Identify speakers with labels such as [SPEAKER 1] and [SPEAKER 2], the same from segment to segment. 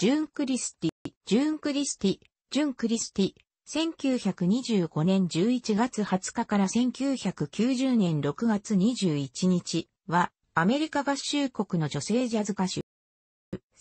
[SPEAKER 1] ジュン・クリスティ、ジュン・クリスティ、ジュン・クリスティ、1925年11月20日から1990年6月21日は、アメリカ合衆国の女性ジャズ歌手。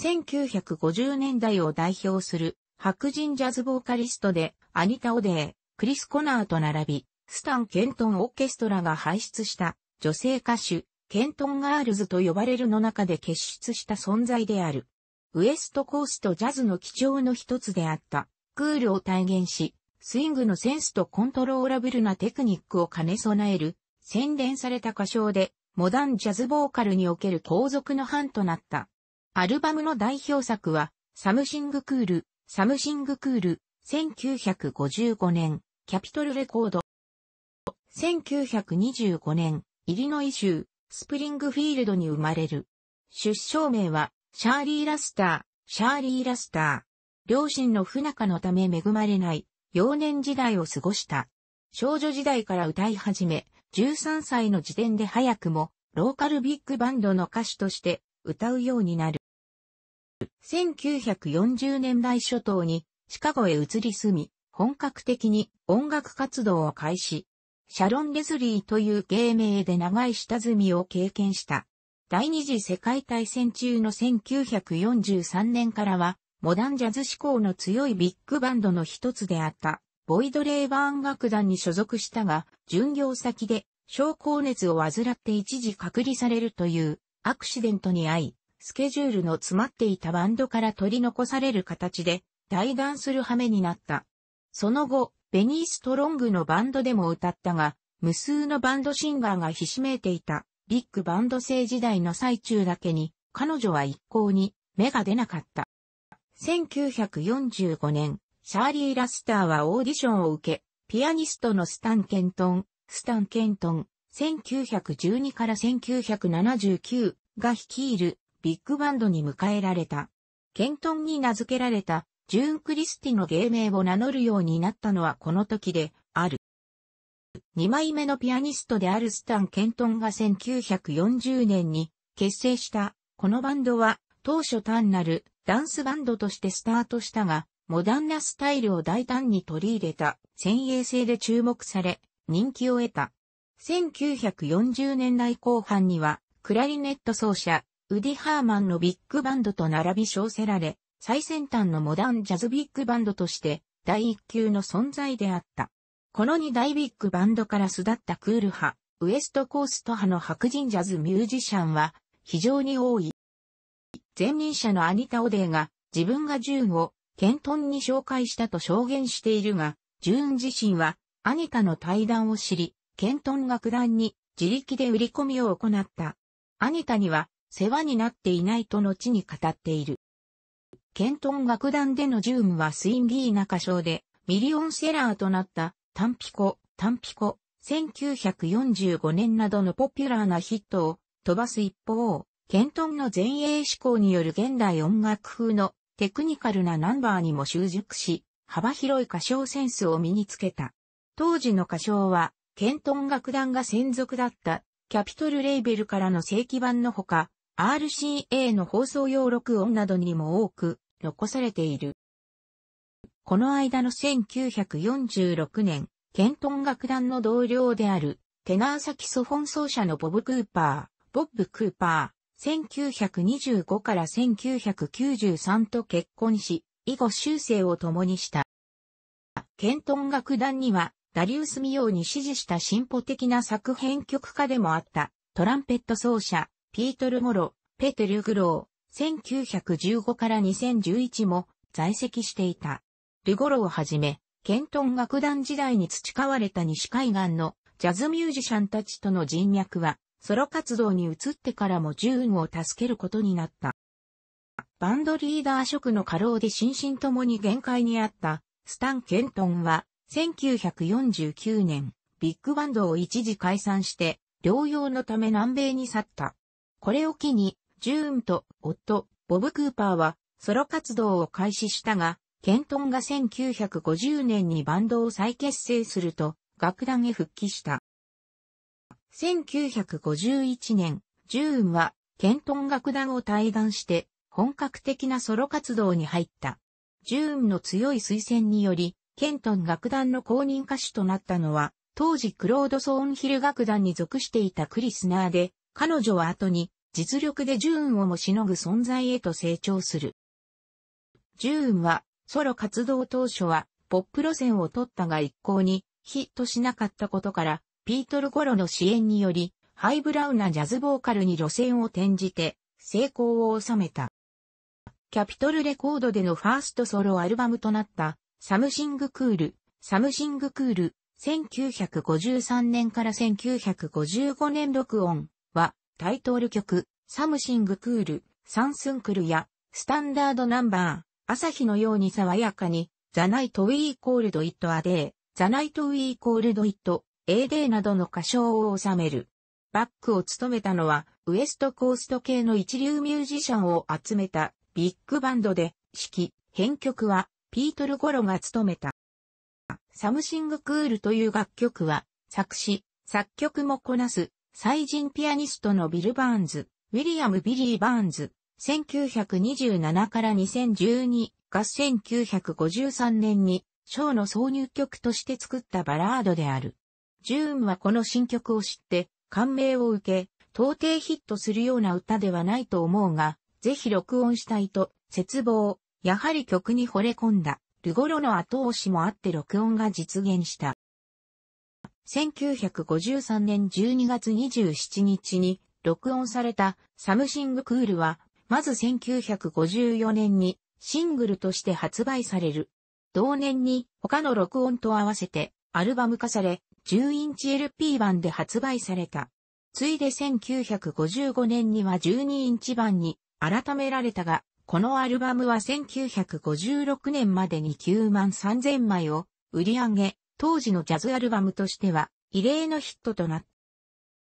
[SPEAKER 1] 1950年代を代表する白人ジャズボーカリストで、アニタ・オデー、クリス・コナーと並び、スタン・ケントン・オーケストラが輩出した女性歌手、ケントン・ガールズと呼ばれるの中で結出した存在である。ウエストコーストジャズの基調の一つであった、クールを体現し、スイングのセンスとコントローラブルなテクニックを兼ね備える、洗練された歌唱で、モダンジャズボーカルにおける後続の班となった。アルバムの代表作は、サムシングクール、サムシングクール、1955年、キャピトルレコード。1925年、イリノイ州、スプリングフィールドに生まれる。出生名は、シャーリー・ラスター、シャーリー・ラスター。両親の不仲のため恵まれない、幼年時代を過ごした。少女時代から歌い始め、13歳の時点で早くも、ローカルビッグバンドの歌手として歌うようになる。1940年代初頭にシカゴへ移り住み、本格的に音楽活動を開始。シャロン・レズリーという芸名で長い下積みを経験した。第二次世界大戦中の1943年からは、モダンジャズ志向の強いビッグバンドの一つであった、ボイド・レイバーン楽団に所属したが、巡業先で、症候熱を患って一時隔離されるという、アクシデントに遭い、スケジュールの詰まっていたバンドから取り残される形で、対談する羽目になった。その後、ベニー・ストロングのバンドでも歌ったが、無数のバンドシンガーがひしめいていたビッグバンド制時代の最中だけに、彼女は一向に目が出なかった。1945年、シャーリー・ラスターはオーディションを受け、ピアニストのスタン・ケントン、スタン・ケントン、1912から1979が率いるビッグバンドに迎えられた。ケントンに名付けられたジューン・クリスティの芸名を名乗るようになったのはこの時で、2枚目のピアニストであるスタン・ケントンが1940年に結成した、このバンドは当初単なるダンスバンドとしてスタートしたが、モダンなスタイルを大胆に取り入れた先鋭性で注目され、人気を得た。1940年代後半には、クラリネット奏者、ウディ・ハーマンのビッグバンドと並び称せられ、最先端のモダンジャズビッグバンドとして、第一級の存在であった。この2大ビッグバンドから巣立ったクール派、ウエストコースト派の白人ジャズミュージシャンは非常に多い。前任者のアニタ・オデーが自分がジューンをケントンに紹介したと証言しているが、ジューン自身はアニタの対談を知り、ケントン楽団に自力で売り込みを行った。アニタには世話になっていないと後に語っている。ケントン楽団でのジューンはスインギーな歌唱でミリオンセラーとなったタンピコ、タンピコ、1945年などのポピュラーなヒットを飛ばす一方、ケントンの前衛志向による現代音楽風のテクニカルなナンバーにも習熟し、幅広い歌唱センスを身につけた。当時の歌唱は、ケントン楽団が専属だったキャピトルレーベルからの正規版のほか、RCA の放送用録音などにも多く残されている。この間の1946年、ケントン楽団の同僚である、テナーサキソフォン奏者のボブ・クーパー、ボブ・クーパー、1925から1993と結婚し、以後修正を共にした。ケントン楽団には、ダリウス・ミヨウに支持した進歩的な作編曲家でもあった、トランペット奏者、ピートル・モロ、ペテル・グロー、1915から2011も在籍していた。ルゴロをはじめ、ケントン楽団時代に培われた西海岸のジャズミュージシャンたちとの人脈は、ソロ活動に移ってからもジューンを助けることになった。バンドリーダー職の過労で心身ともに限界にあったスタン・ケントンは1949年ビッグバンドを一時解散して療養のため南米に去った。これを機にジューンと夫ボブ・クーパーはソロ活動を開始したがケントンが1950年にバンドを再結成すると、楽団へ復帰した。1951年、ジューンは、ケントン楽団を退団して、本格的なソロ活動に入った。ジューンの強い推薦により、ケントン楽団の公認歌手となったのは、当時クロード・ソーンヒル楽団に属していたクリスナーで、彼女は後に、実力でジューンをもしのぐ存在へと成長する。ジューンは、ソロ活動当初は、ポップ路線を取ったが一向にヒットしなかったことから、ピートル・ゴロの支援により、ハイブラウなジャズボーカルに路線を転じて、成功を収めた。キャピトルレコードでのファーストソロアルバムとなった、サムシングクール、サムシングクール、1953年から1955年録音は、タイトル曲、サムシングクール、サンスンクルや、スタンダードナンバー、朝日のように爽やかに、ザナイトウィーコールドイットアデー、ザナイトウィーコールドイット、エーデーなどの歌唱を収める。バックを務めたのは、ウエストコースト系の一流ミュージシャンを集めたビッグバンドで、指揮、編曲は、ピートル・ゴロが務めた。サムシング・クールという楽曲は、作詞、作曲もこなす、最人ピアニストのビル・バーンズ、ウィリアム・ビリー・バーンズ、1927から2012が1953年に、ショーの挿入曲として作ったバラードである。ジューンはこの新曲を知って、感銘を受け、到底ヒットするような歌ではないと思うが、ぜひ録音したいと、絶望、やはり曲に惚れ込んだ、ルゴロの後押しもあって録音が実現した。1953年12月27日に録音されたサムシングクールはまず1954年にシングルとして発売される。同年に他の録音と合わせてアルバム化され、10インチ LP 版で発売された。ついで1955年には12インチ版に改められたが、このアルバムは1956年までに9万3000枚を売り上げ、当時のジャズアルバムとしては異例のヒットとなっ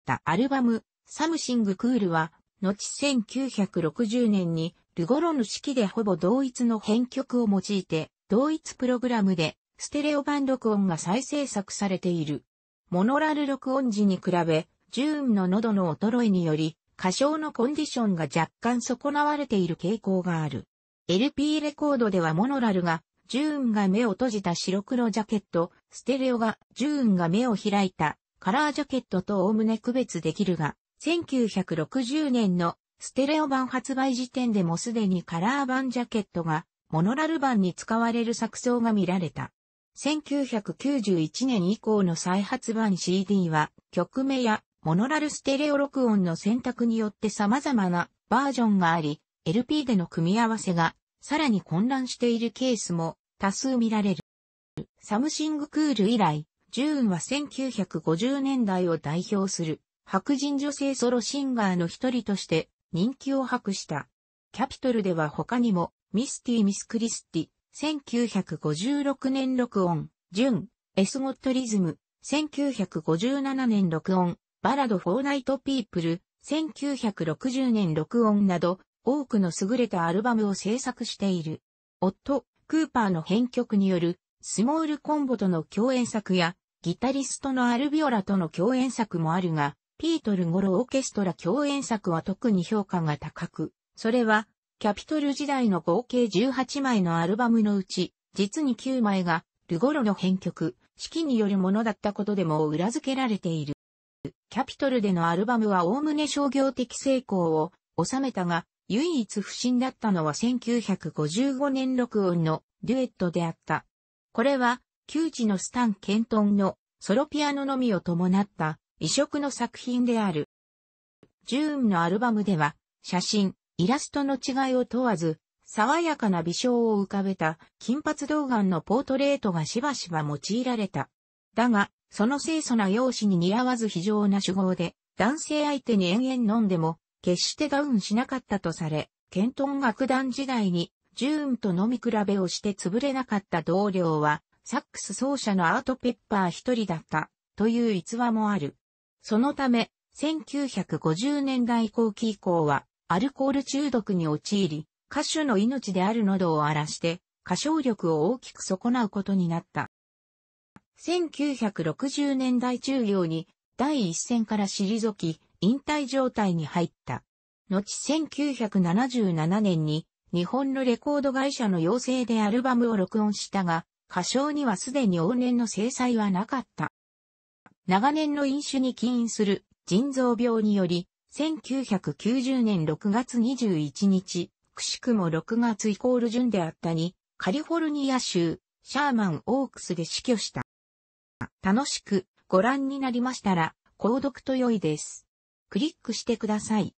[SPEAKER 1] た。アルバム、サムシングクールは後1960年にルゴロヌ式でほぼ同一の編曲を用いて、同一プログラムでステレオ版録音が再制作されている。モノラル録音時に比べ、ジューンの喉の衰えにより、歌唱のコンディションが若干損なわれている傾向がある。LP レコードではモノラルが、ジューンが目を閉じた白黒ジャケット、ステレオがジューンが目を開いたカラージャケットと概ね区別できるが、1960年のステレオ版発売時点でもすでにカラー版ジャケットがモノラル版に使われる作綜が見られた。1991年以降の再発版 CD は曲名やモノラルステレオ録音の選択によって様々なバージョンがあり、LP での組み合わせがさらに混乱しているケースも多数見られる。サムシングクール以来、ジューンは1950年代を代表する白人女性ソロシンガーの一人として人気を博した。キャピトルでは他にも、ミスティ・ミス・クリスティ、1956年録音、ジュン、エスゴットリズム、1957年録音、バラド・フォーナイト・ピープル、1960年録音など、多くの優れたアルバムを制作している。夫、クーパーの編曲による、スモールコンボとの共演作や、ギタリストのアルビオラとの共演作もあるが、ピートル・ゴロ・オーケストラ共演作は特に評価が高く、それは、キャピトル時代の合計18枚のアルバムのうち、実に9枚が、ルゴロの編曲、式によるものだったことでも裏付けられている。キャピトルでのアルバムはおおむね商業的成功を収めたが、唯一不振だったのは1955年録音のデュエットであった。これは、旧知のスタン・ケントンのソロピアノのみを伴った異色の作品である。ジューンのアルバムでは、写真、イラストの違いを問わず、爽やかな微笑を浮かべた金髪童顔のポートレートがしばしば用いられた。だが、その清楚な容姿に似合わず非常な手法で、男性相手に延々飲んでも、決してダウンしなかったとされ、ケントン楽団時代に、ジューンと飲み比べをして潰れなかった同僚は、サックス奏者のアートペッパー一人だった、という逸話もある。そのため、1950年代後期以降は、アルコール中毒に陥り、歌手の命である喉を荒らして、歌唱力を大きく損なうことになった。1960年代中央に第一線から退き、引退状態に入った。後1977年に日本のレコード会社の要請でアルバムを録音したが、歌唱にはすでに往年の制裁はなかった。長年の飲酒に起因する腎臓病により、1990年6月21日、くしくも6月イコール順であったに、カリフォルニア州、シャーマン・オークスで死去した。楽しくご覧になりましたら、購読と良いです。クリックしてください。